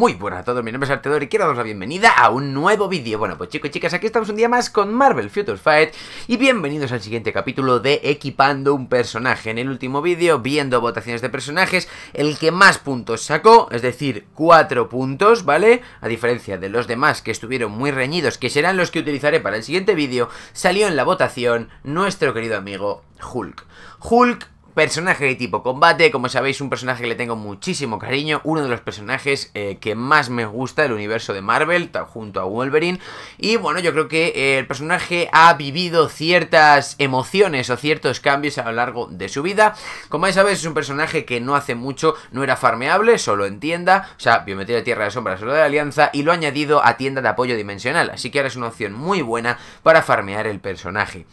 Muy buenas a todos, mi nombre es Artedor y quiero daros la bienvenida a un nuevo vídeo. Bueno, pues chicos y chicas, aquí estamos un día más con Marvel Future Fight y bienvenidos al siguiente capítulo de Equipando un personaje. En el último vídeo, viendo votaciones de personajes, el que más puntos sacó, es decir, cuatro puntos, ¿vale? A diferencia de los demás que estuvieron muy reñidos, que serán los que utilizaré para el siguiente vídeo, salió en la votación nuestro querido amigo Hulk. Hulk Personaje de tipo combate, como sabéis, un personaje que le tengo muchísimo cariño, uno de los personajes eh, que más me gusta del universo de Marvel, junto a Wolverine, y bueno, yo creo que eh, el personaje ha vivido ciertas emociones o ciertos cambios a lo largo de su vida, como ya sabéis, es un personaje que no hace mucho no era farmeable, solo en tienda, o sea, biometría de Tierra de Sombras, solo de Alianza, y lo ha añadido a tienda de apoyo dimensional, así que ahora es una opción muy buena para farmear el personaje.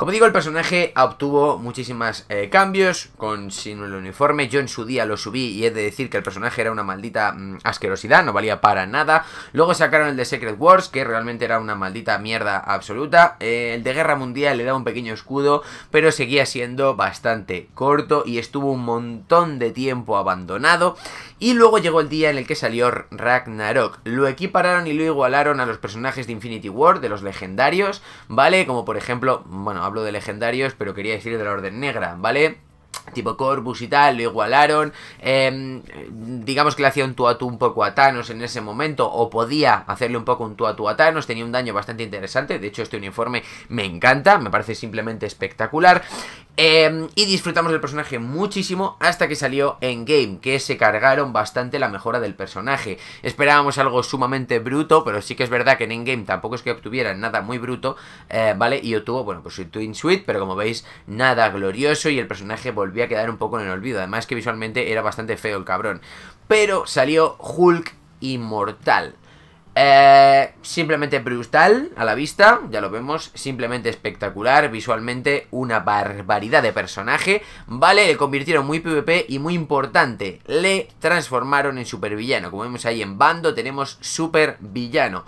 Como digo, el personaje obtuvo muchísimos eh, cambios con sin el uniforme. Yo en su día lo subí y he de decir que el personaje era una maldita mm, asquerosidad, no valía para nada. Luego sacaron el de Secret Wars, que realmente era una maldita mierda absoluta. Eh, el de Guerra Mundial le daba un pequeño escudo, pero seguía siendo bastante corto y estuvo un montón de tiempo abandonado. Y luego llegó el día en el que salió Ragnarok. Lo equipararon y lo igualaron a los personajes de Infinity War, de los legendarios, ¿vale? Como por ejemplo, bueno, hablo de legendarios, pero quería decir de la Orden Negra, ¿vale? tipo Corvus y tal, lo igualaron, em, digamos que le hacía un tú un poco a Thanos en ese momento, o podía hacerle un poco un tú a a Thanos, tenía un daño bastante interesante, de hecho este uniforme me encanta, me parece simplemente espectacular, Em, y disfrutamos del personaje muchísimo hasta que salió en game, que se cargaron bastante la mejora del personaje. Esperábamos algo sumamente bruto, pero sí que es verdad que en game tampoco es que obtuvieran nada muy bruto, eh, ¿vale? Y obtuvo, bueno, pues su Twin Suite, pero como veis, nada glorioso y el personaje volvía a quedar un poco en el olvido. Además que visualmente era bastante feo el cabrón. Pero salió Hulk Inmortal. Eh, simplemente brutal a la vista, ya lo vemos, simplemente espectacular, visualmente una barbaridad de personaje, ¿vale? Le convirtieron muy PvP y muy importante, le transformaron en supervillano, como vemos ahí en bando tenemos supervillano.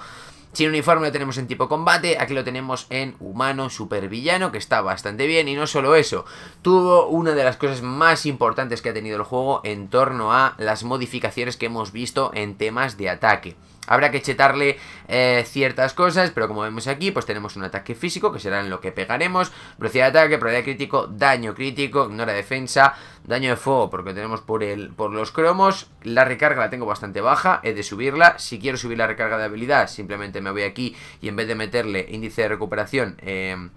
Sin uniforme lo tenemos en tipo combate, aquí lo tenemos en humano supervillano, que está bastante bien. Y no solo eso, tuvo una de las cosas más importantes que ha tenido el juego en torno a las modificaciones que hemos visto en temas de ataque. Habrá que chetarle eh, ciertas cosas, pero como vemos aquí, pues tenemos un ataque físico, que será en lo que pegaremos. Velocidad de ataque, probabilidad crítico, daño crítico, ignora defensa, daño de fuego, porque tenemos por, el, por los cromos. La recarga la tengo bastante baja, he de subirla. Si quiero subir la recarga de habilidad, simplemente me voy aquí y en vez de meterle índice de recuperación... Em,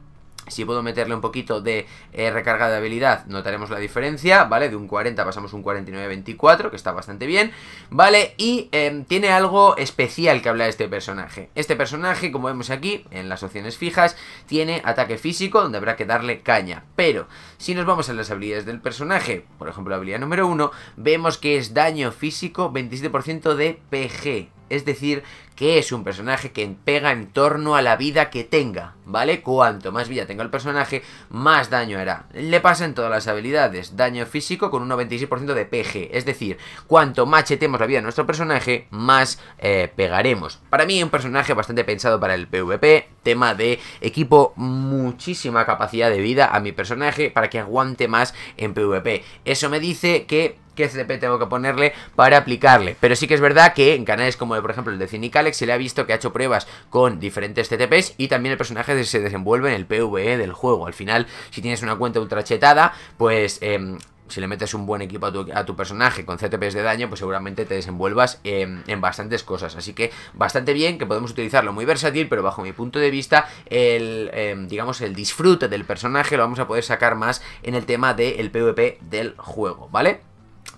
si puedo meterle un poquito de eh, recarga de habilidad, notaremos la diferencia, ¿vale? De un 40 pasamos un 49-24, que está bastante bien, ¿vale? Y em, tiene algo especial que habla este personaje. Este personaje, como vemos aquí, en las opciones fijas, tiene ataque físico, donde habrá que darle caña. Pero, si nos vamos a las habilidades del personaje, por ejemplo, la habilidad número 1, vemos que es daño físico 27% de PG. Es decir, que es un personaje que pega en torno a la vida que tenga, ¿vale? Cuanto más vida tenga el personaje, más daño hará. Le pasan todas las habilidades, daño físico con un 96% de PG, es decir, cuanto machetemos la vida de nuestro personaje, más eh, pegaremos. Para mí un personaje bastante pensado para el PvP, tema de equipo muchísima capacidad de vida a mi personaje para que aguante más en PvP. Eso me dice que qué CTP tengo que ponerle para aplicarle. Pero sí que es verdad que en canales como por ejemplo el de CineCalex se le ha visto que ha hecho pruebas con diferentes CTPs y también el personaje se desenvuelve en el PvE del juego. Al final, si tienes una cuenta ultra chetada pues... Em, si le metes un buen equipo a tu, personaje con CTPs de daño, pues seguramente te desenvuelvas en bastantes cosas. Así que bastante bien, que podemos utilizarlo muy versátil, pero bajo mi punto de vista, el, em, digamos, el disfrute del personaje lo vamos a poder sacar más en el tema del PvP del juego, ¿vale?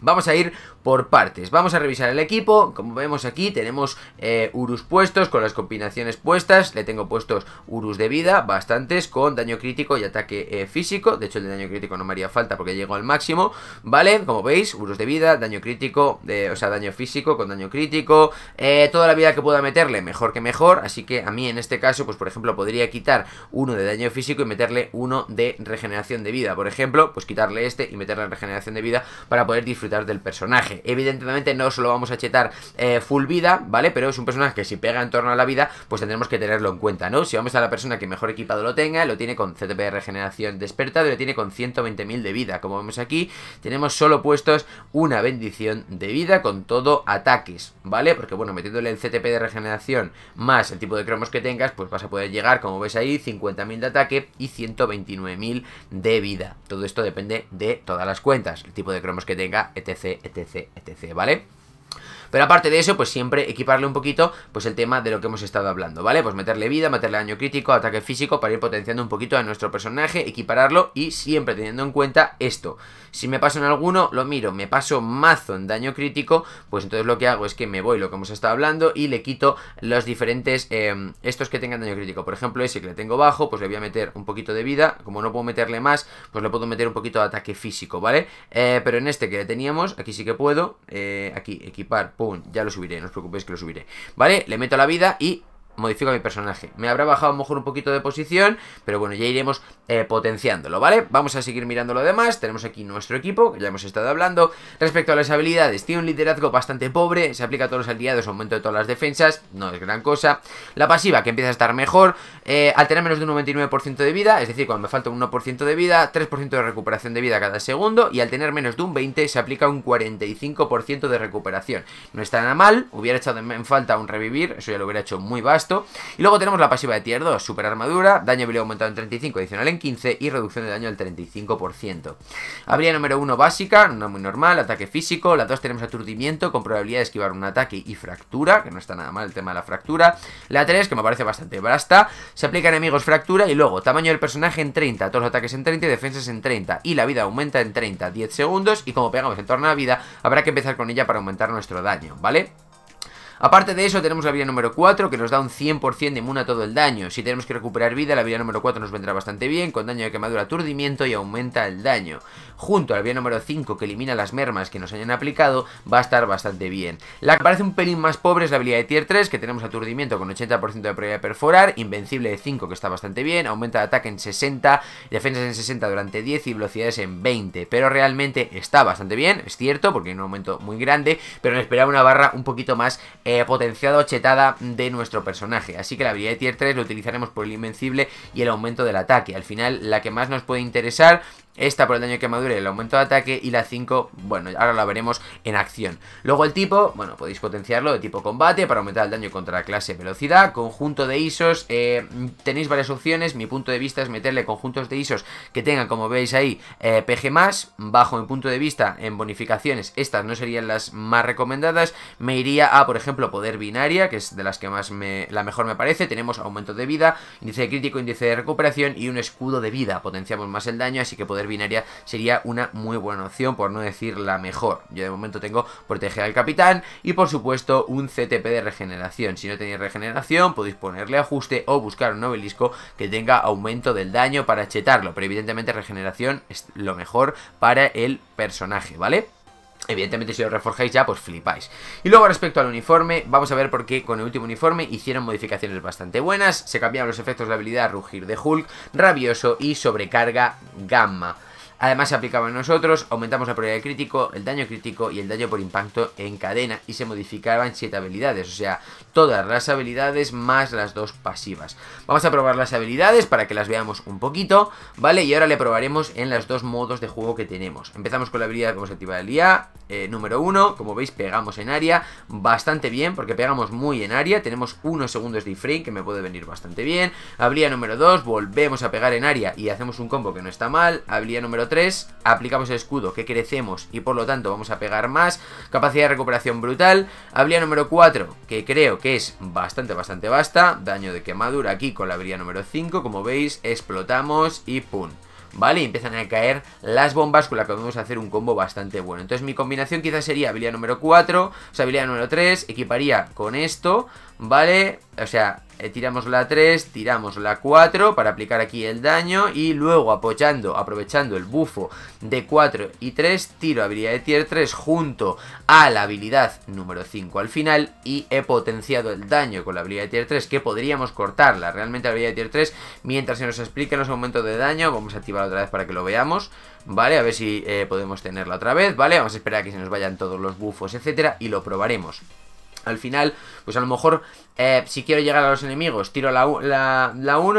Vamos a ir por partes, vamos a revisar el equipo, como vemos aquí tenemos eh, Urus puestos con las combinaciones puestas, le tengo puestos Urus de vida, bastantes, con daño crítico y ataque eh, físico, de hecho el de daño crítico no me haría falta porque llego al máximo, ¿vale? Como veis, Urus de vida, daño crítico, o sea, daño físico con daño crítico, eh, toda la vida que pueda meterle, mejor que mejor, así que a mí en este caso, pues por ejemplo, podría quitar uno de daño físico y meterle uno de regeneración de vida, por ejemplo, pues quitarle este y meterle regeneración de vida para poder disfrutar del personaje. Evidentemente no solo vamos a chetar eh, full vida, ¿vale? Pero es un personaje que si pega en torno a la vida, pues tendremos que tenerlo en cuenta, ¿no? Si vamos a la persona que mejor equipado lo tenga, lo tiene con CTP de regeneración despertado y lo tiene con 120.000 de vida. Como vemos aquí, tenemos solo puestos una bendición de vida con todo ataques, ¿vale? Porque bueno, metiéndole en CTP de regeneración más el tipo de cromos que tengas, pues vas a poder llegar, como ves ahí, 50.000 de ataque y 129.000 de vida. Todo esto depende de todas las cuentas, el tipo de cromos que tenga etc, etc, etc, ¿vale? Pero aparte de eso, pues siempre equiparle un poquito pues el tema de lo que hemos estado hablando, ¿vale? Pues meterle vida, meterle daño crítico, ataque físico para ir potenciando un poquito a nuestro personaje, equipararlo y siempre teniendo en cuenta esto. Si me paso en alguno, lo miro, me paso mazo en daño crítico, pues entonces lo que hago es que me voy lo que hemos estado hablando y le quito los diferentes, em, estos que tengan daño crítico. Por ejemplo, ese que le tengo bajo, pues le voy a meter un poquito de vida, como no puedo meterle más, pues le puedo meter un poquito de ataque físico, ¿vale? Eh, pero en este que le teníamos, aquí sí que puedo, eh, aquí equipar, ya lo subiré, no os preocupéis que lo subiré Vale, le meto la vida y modifico mi personaje. Me habrá bajado a lo mejor un poquito de posición, pero bueno, ya iremos eh, potenciándolo, ¿vale? Vamos a seguir mirando lo demás. Tenemos aquí nuestro equipo, que ya hemos estado hablando. Respecto a las habilidades, tiene un liderazgo bastante pobre, se aplica a todos los aliados, aumento de todas las defensas, no es gran cosa. La pasiva, que empieza a estar mejor, eh, al tener menos de un 99% de vida, es decir, cuando me falta un 1% de vida, 3% de recuperación de vida cada segundo, y al tener menos de un 20 se aplica un 45% de recuperación. No está nada mal, hubiera echado en falta un revivir, eso ya lo hubiera hecho muy vasto y luego tenemos la pasiva de tier 2, super armadura, daño habilidad aumentado en 35, adicional en 15 y reducción de daño del 35%. Habría número 1 básica, una muy normal, ataque físico. La 2 tenemos aturdimiento con probabilidad de esquivar un ataque y fractura, que no está nada mal el tema de la fractura. La 3, que me parece bastante basta, se aplica enemigos fractura y luego tamaño del personaje en 30, todos los ataques en 30 y defensas en 30. Y la vida aumenta en 30, 10 segundos y como pegamos en torno a la vida, habrá que empezar con ella para aumentar nuestro daño, ¿vale? Aparte de eso, tenemos la vida número 4, que nos da un 100% de inmune a todo el daño. Si tenemos que recuperar vida, la vida número 4 nos vendrá bastante bien, con daño de quemadura, aturdimiento y aumenta el daño junto al bien número 5 que elimina las mermas que nos hayan aplicado, va a estar bastante bien. La que parece un pelín más pobre es la habilidad de tier 3, que tenemos aturdimiento con 80% de probabilidad de perforar, invencible de 5 que está bastante bien, aumenta de ataque en 60, defensas en 60 durante 10 y velocidades en 20, pero realmente está bastante bien, es cierto, porque hay un aumento muy grande, pero me esperaba una barra un poquito más eh, potenciada o chetada de nuestro personaje, así que la habilidad de tier 3 lo utilizaremos por el invencible y el aumento del ataque, al final la que más nos puede interesar esta por el daño que madure el aumento de ataque. Y la 5, bueno, ahora la veremos en acción. Luego el tipo, bueno, podéis potenciarlo de tipo combate para aumentar el daño contra la clase velocidad. Conjunto de ISOs, eh, tenéis varias opciones. Mi punto de vista es meterle conjuntos de ISOs que tengan, como veis ahí, eh, pg más Bajo mi punto de vista en bonificaciones, estas no serían las más recomendadas. Me iría a, por ejemplo, poder binaria, que es de las que más me, la mejor me parece. Tenemos aumento de vida, índice de crítico, índice de recuperación y un escudo de vida. Potenciamos más el daño, así que poder binaria sería una muy buena opción, por no decir la mejor. Yo de momento tengo proteger al capitán y por supuesto un CTP de regeneración. Si no tenéis regeneración podéis ponerle ajuste o buscar un obelisco que tenga aumento del daño para chetarlo, pero evidentemente regeneración es lo mejor para el personaje, ¿vale? Evidentemente si lo reforjáis ya, pues flipáis. Y luego respecto al uniforme, vamos a ver por qué con el último uniforme hicieron modificaciones bastante buenas. Se cambiaron los efectos de habilidad Rugir de Hulk, Rabioso y Sobrecarga Gamma. Además se aplicaba a nosotros, aumentamos la probabilidad crítico, el daño crítico y el daño por impacto en cadena y se modificaban 7 habilidades, o sea, todas las habilidades más las dos pasivas. Vamos a probar las habilidades para que las veamos un poquito, ¿vale? Y ahora le probaremos en los dos modos de juego que tenemos. Empezamos con la habilidad que se IA el día, eh, número 1, como veis pegamos en área bastante bien porque pegamos muy en área, tenemos unos segundos de frame que me puede venir bastante bien. Habilidad número 2, volvemos a pegar en área y hacemos un combo que no está mal. Habilidad número 3, aplicamos el escudo que crecemos y por lo tanto vamos a pegar más, capacidad de recuperación brutal, habilidad número 4 que creo que es bastante, bastante basta, daño de quemadura aquí con la habilidad número 5, como veis explotamos y pum. ¿vale? Y empiezan a caer las bombas con las que podemos hacer un combo bastante bueno. Entonces mi combinación quizás sería habilidad número 4, o sea, habilidad número 3, equiparía con esto, ¿vale? O sea, eh, tiramos la 3, tiramos la 4 para aplicar aquí el daño y luego apoyando, aprovechando el bufo de 4 y 3, tiro habilidad de tier 3 junto a la habilidad número 5 al final y he potenciado el daño con la habilidad de tier 3 que podríamos cortarla, realmente la habilidad de tier 3 mientras se nos explica los aumentos de daño, vamos a activar otra vez para que lo veamos ¿vale? A ver si eh, podemos tenerla otra vez, ¿vale? Vamos a esperar a que se nos vayan todos los bufos, etcétera y lo probaremos al final, pues a lo mejor eh, si quiero llegar a los enemigos, tiro la 1 la,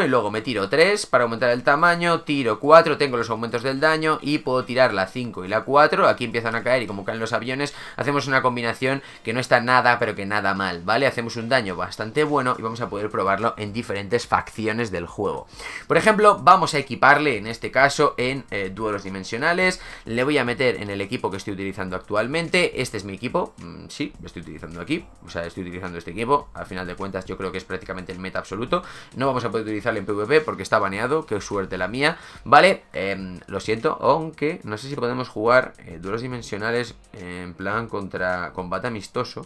y luego me tiro 3 para aumentar el tamaño, tiro 4, tengo los aumentos del daño y puedo tirar la 5 y la 4, aquí empiezan a caer y como caen los aviones, hacemos una combinación que no está nada, pero que nada mal, ¿vale? Hacemos un daño bastante bueno y vamos a poder probarlo en diferentes facciones del juego. Por ejemplo, vamos a equiparle, en este caso, en eh, duelos dimensionales, le voy a meter en el equipo que estoy utilizando actualmente, este es mi equipo, mm, sí, lo estoy utilizando aquí, o sea, estoy utilizando este equipo. Al final de cuentas, yo creo que es prácticamente el meta absoluto. No vamos a poder utilizarlo en PvP porque está baneado. Qué suerte la mía. Vale, em, lo siento. Aunque no sé si podemos jugar eh, duelos dimensionales en plan contra combate amistoso.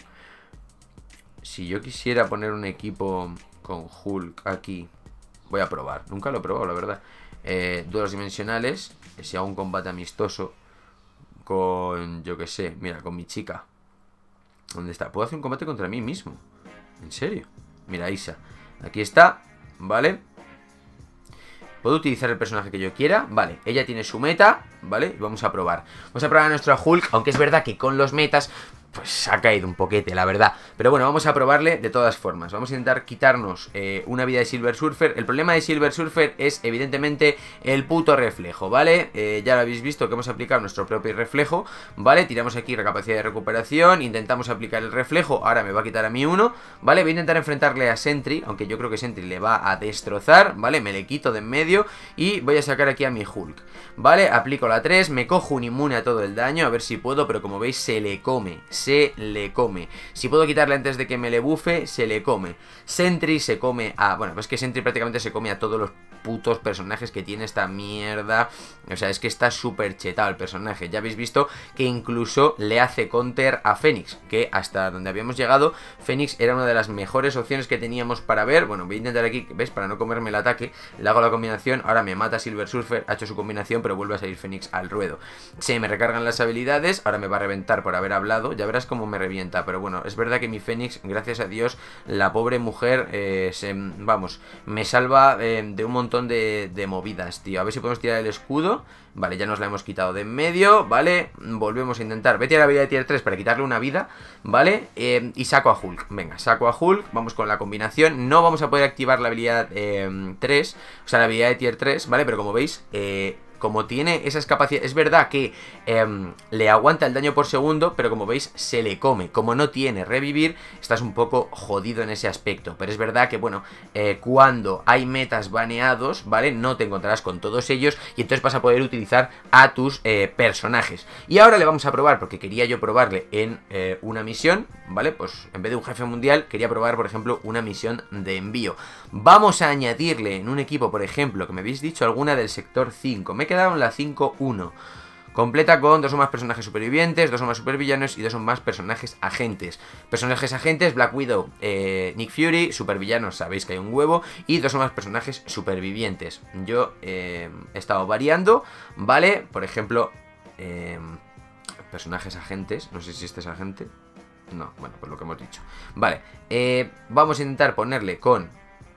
Si yo quisiera poner un equipo con Hulk aquí, voy a probar. Nunca lo he probado, la verdad. Eh, duelos dimensionales, si hago un combate amistoso con, yo que sé, mira, con mi chica. ¿Dónde está? Puedo hacer un combate contra mí mismo. ¿En serio? Mira, Isa. Aquí está, ¿vale? Puedo utilizar el personaje que yo quiera, vale, ella tiene su meta, ¿vale? vamos a probar. Vamos a probar a nuestra Hulk, aunque es verdad que con los metas pues ha caído un poquete, la verdad. Pero bueno, vamos a probarle de todas formas. Vamos a intentar quitarnos eh, una vida de Silver Surfer. El problema de Silver Surfer es, evidentemente, el puto reflejo, ¿vale? Eh, ya lo habéis visto que hemos aplicado nuestro propio reflejo, ¿vale? Tiramos aquí la capacidad de recuperación, intentamos aplicar el reflejo. Ahora me va a quitar a mí uno, ¿vale? Voy a intentar enfrentarle a Sentry, aunque yo creo que Sentry le va a destrozar, ¿vale? Me le quito de en medio y voy a sacar aquí a mi Hulk, ¿vale? Aplico la 3, me cojo un inmune a todo el daño, a ver si puedo, pero como veis se le come, se le come. Si puedo quitarle antes de que me le bufe, se le come. Sentry se come a... Bueno, pues que Sentry prácticamente se come a todos los putos personajes que tiene esta mierda. O sea, es que está súper chetado el personaje. Ya habéis visto que incluso le hace counter a Fénix, que hasta donde habíamos llegado, Fénix era una de las mejores opciones que teníamos para ver. Bueno, voy a intentar aquí, ¿ves? Para no comerme el ataque, le hago la combinación. Ahora me mata Silver Surfer, ha hecho su combinación, pero vuelve a salir Fénix al ruedo. Se me recargan las habilidades, ahora me va a reventar por haber hablado. Ya es como me revienta. Pero bueno, es verdad que mi Fénix, gracias a Dios, la pobre mujer, eh, se, vamos, me salva eh, de un montón de, movidas, tío. A ver si podemos tirar el escudo. Vale, ya nos la hemos quitado de en medio, ¿vale? Volvemos a intentar. Vete a la habilidad de tier 3 para quitarle una vida, ¿vale? Eh, y saco a Hulk. Venga, saco a Hulk. Vamos con la combinación. No vamos a poder activar la habilidad 3, o sea, la habilidad de tier 3, ¿vale? Pero como veis, eh como tiene esas capacidades, es verdad que em, le aguanta el daño por segundo, pero como veis se le come. Como no tiene revivir, estás un poco jodido en ese aspecto. Pero es verdad que, bueno, eh, cuando hay metas baneados, ¿vale? No te encontrarás con todos ellos y entonces vas a poder utilizar a tus eh, personajes. Y ahora le vamos a probar, porque quería yo probarle en eh, una misión, ¿vale? Pues en vez de un jefe mundial, quería probar, por ejemplo, una misión de envío. Vamos a añadirle en un equipo, por ejemplo, que me habéis dicho alguna del sector 5. Me quedaron la 5-1. Completa con dos o más personajes supervivientes, dos o más supervillanos y dos o más personajes agentes. Personajes agentes, Black Widow, eh, Nick Fury, supervillanos, sabéis que hay un huevo, y dos o más personajes supervivientes. Yo eh, he estado variando, ¿vale? Por ejemplo, em, personajes agentes, no sé si este es agente. No, bueno, pues lo que hemos dicho. Vale, eh, vamos a intentar ponerle con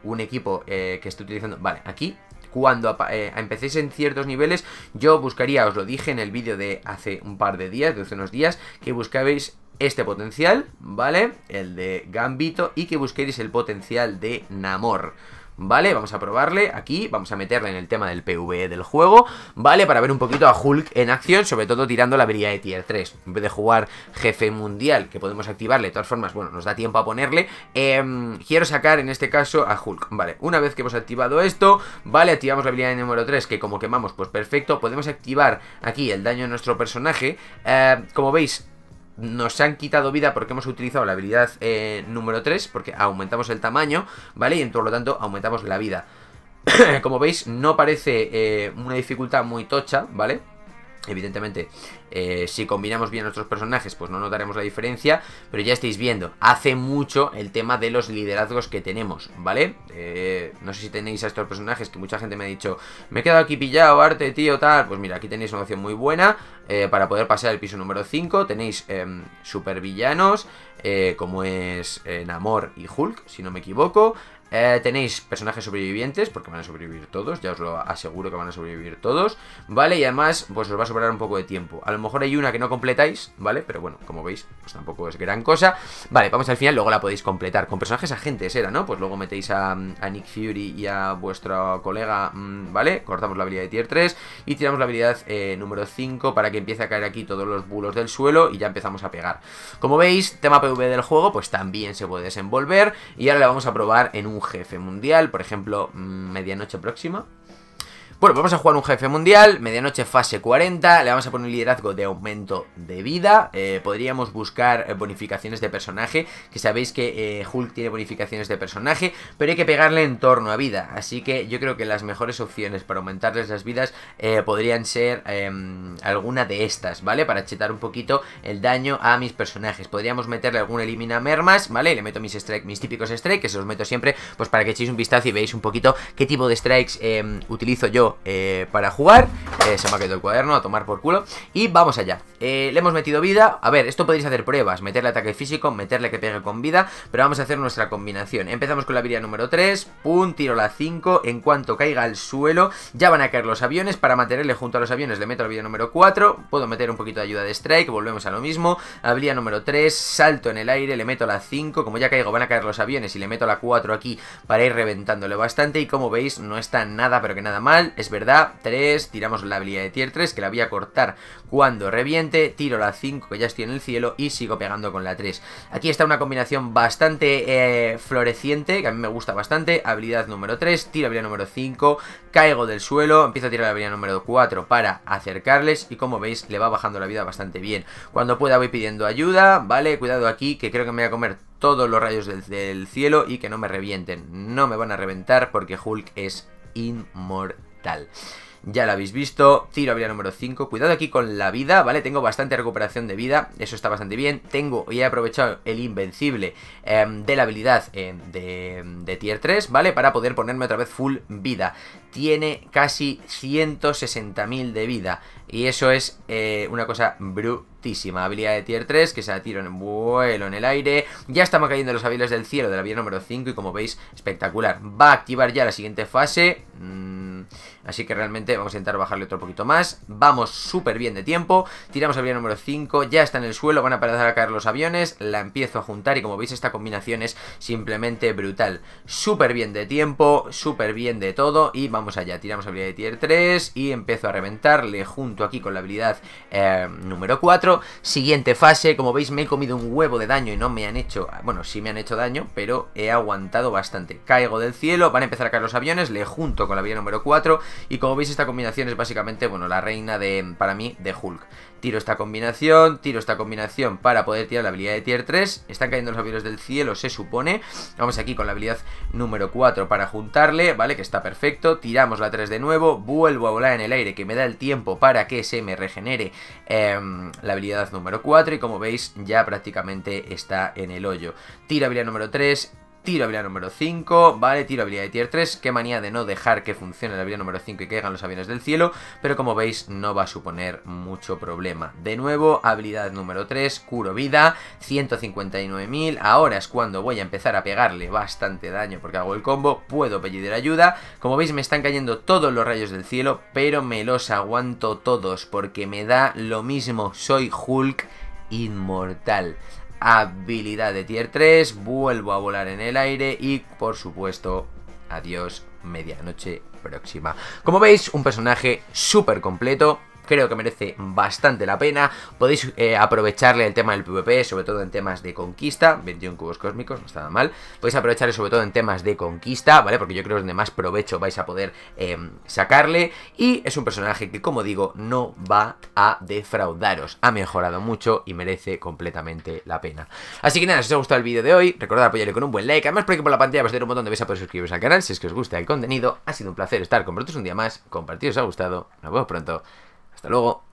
un equipo que esté utilizando... Vale, aquí cuando eh, empecéis en ciertos niveles, yo buscaría, os lo dije en el vídeo de hace un par de días, de hace unos días, que buscabais este potencial, ¿vale? El de Gambito y que busquéis el potencial de Namor. ¿vale? Vamos a probarle aquí, vamos a meterle en el tema del PvE del juego, ¿vale? Para ver un poquito a Hulk en acción, sobre todo tirando la habilidad de tier 3. En vez de jugar jefe mundial, que podemos activarle, de todas formas, bueno, nos da tiempo a ponerle. Em, quiero sacar en este caso a Hulk, ¿vale? Una vez que hemos activado esto, ¿vale? Activamos la habilidad de número 3, que como quemamos, pues perfecto. Podemos activar aquí el daño de nuestro personaje. Eh, como veis, nos han quitado vida porque hemos utilizado la habilidad eh, número 3, porque aumentamos el tamaño, ¿vale? Y en, por lo tanto aumentamos la vida. Como veis, no parece eh, una dificultad muy tocha, ¿vale? Evidentemente, eh, si combinamos bien nuestros personajes, pues no notaremos la diferencia, pero ya estáis viendo, hace mucho el tema de los liderazgos que tenemos, ¿vale? Eh, no sé si tenéis a estos personajes que mucha gente me ha dicho, me he quedado aquí pillado, arte, tío, tal. Pues mira, aquí tenéis una opción muy buena eh, para poder pasar al piso número 5. Tenéis em, supervillanos, como es Namor y Hulk, si no me equivoco. Eh, tenéis personajes sobrevivientes, porque van a sobrevivir todos, ya os lo aseguro que van a sobrevivir todos, ¿vale? Y además, pues os va a sobrar un poco de tiempo. A lo mejor hay una que no completáis, ¿vale? Pero bueno, como veis, pues tampoco es gran cosa. Vale, vamos al final, luego la podéis completar. Con personajes agentes era, ¿no? Pues luego metéis a, Nick Fury y a vuestro colega, mm, ¿vale? Cortamos la habilidad de tier 3 y tiramos la habilidad eh, número 5 para que empiece a caer aquí todos los bulos del suelo y ya empezamos a pegar. Como veis, tema PV del juego, pues también se puede desenvolver y ahora la vamos a probar en un jefe mundial, por ejemplo, mm, medianoche próxima. Bueno, vamos a jugar un jefe mundial, medianoche fase 40, le vamos a poner un liderazgo de aumento de vida, eh, podríamos buscar eh, bonificaciones de personaje, que sabéis que eh, Hulk tiene bonificaciones de personaje, pero hay que pegarle en torno a vida, así que yo creo que las mejores opciones para aumentarles las vidas podrían ser em, alguna de estas, ¿vale? Para chetar un poquito el daño a mis personajes, podríamos meterle algún elimina mermas, ¿vale? Le meto mis strike, mis típicos strikes que se los meto siempre, pues para que echéis un vistazo y veáis un poquito qué tipo de strikes em, utilizo yo eh, para jugar. Eh, se me ha quedado el cuaderno, a tomar por culo. Y vamos allá. Eh, le hemos metido vida. A ver, esto podéis hacer pruebas. Meterle ataque físico, meterle que pegue con vida. Pero vamos a hacer nuestra combinación. Empezamos con la habilidad número 3. Pum, tiro la 5. En cuanto caiga al suelo, ya van a caer los aviones. Para mantenerle junto a los aviones le meto la habilidad número 4. Puedo meter un poquito de ayuda de strike. Volvemos a lo mismo. Habilidad número 3. Salto en el aire, le meto la 5. Como ya caigo, van a caer los aviones y le meto la 4 aquí para ir reventándole bastante. Y como veis, no está nada, pero que nada mal es verdad, 3, tiramos la habilidad de tier 3 que la voy a cortar cuando reviente, tiro la 5 que ya estoy en el cielo y sigo pegando con la 3. Aquí está una combinación bastante eh, floreciente, que a mí me gusta bastante, habilidad número 3, tiro habilidad número 5, caigo del suelo, empiezo a tirar la habilidad número 4 para acercarles y como veis le va bajando la vida bastante bien. Cuando pueda voy pidiendo ayuda, ¿vale? Cuidado aquí que creo que me voy a comer todos los rayos del cielo y que no me revienten. No me van a reventar porque Hulk es inmortal. Ya lo habéis visto, tiro habría número 5. Cuidado aquí con la vida, ¿vale? Tengo bastante recuperación de vida, eso está bastante bien. Tengo y he aprovechado el invencible em, de la habilidad em, de, de, tier 3, ¿vale? Para poder ponerme otra vez full vida. Tiene casi 160.000 de vida. Y eso es eh, una cosa brutísima. Habilidad de tier 3 que se la tiro en vuelo en el aire. Ya estamos cayendo los aviones del cielo Del avión número 5 y como veis, espectacular. Va a activar ya la siguiente fase. Mm, así que realmente vamos a intentar bajarle otro poquito más. Vamos súper bien de tiempo. Tiramos la número 5. Ya está en el suelo. Van a empezar a caer los aviones. La empiezo a juntar y como veis esta combinación es simplemente brutal. Súper bien de tiempo. Súper bien de todo. Y vamos allá. Tiramos habilidad de tier 3 y empiezo a reventarle junto junto aquí con la habilidad eh, número 4. Siguiente fase, como veis me he comido un huevo de daño y no me han hecho, bueno, sí me han hecho daño, pero he aguantado bastante. Caigo del cielo, van a empezar a caer los aviones, le junto con la habilidad número 4 y como veis esta combinación es básicamente, bueno, la reina de, para mí, de Hulk. Tiro esta combinación, tiro esta combinación para poder tirar la habilidad de tier 3. Están cayendo los aviones del cielo, se supone. Vamos aquí con la habilidad número 4 para juntarle, ¿vale? Que está perfecto. Tiramos la 3 de nuevo, vuelvo a volar en el aire, que me da el tiempo para que se me regenere em, la habilidad número 4. Y como veis, ya prácticamente está en el hoyo. Tira habilidad número 3, Tiro habilidad número 5, vale, tiro habilidad de tier 3. Qué manía de no dejar que funcione la habilidad número 5 y que caigan los aviones del cielo. Pero como veis, no va a suponer mucho problema. De nuevo, habilidad número 3, curo vida, 159.000. Ahora es cuando voy a empezar a pegarle bastante daño porque hago el combo. Puedo pedir ayuda. Como veis, me están cayendo todos los rayos del cielo, pero me los aguanto todos porque me da lo mismo. Soy Hulk inmortal habilidad de tier 3, vuelvo a volar en el aire y por supuesto, adiós medianoche próxima. Como veis, un personaje súper completo, creo que merece bastante la pena. Podéis eh, aprovecharle el tema del PvP, sobre todo en temas de conquista. 21 cubos cósmicos, no está nada mal. Podéis aprovecharle sobre todo en temas de conquista, ¿vale? Porque yo creo que es donde más provecho vais a poder em, sacarle. Y es un personaje que, como digo, no va a defraudaros. Ha mejorado mucho y merece completamente la pena. Así que nada, si os ha gustado el vídeo de hoy, recordad apoyarle con un buen like. Además, por aquí por la pantalla vais a tener un montón de A poder suscribiros al canal si es que os gusta el contenido. Ha sido un placer estar con vosotros un día más. Compartir os ha gustado. Nos vemos pronto. Hasta luego.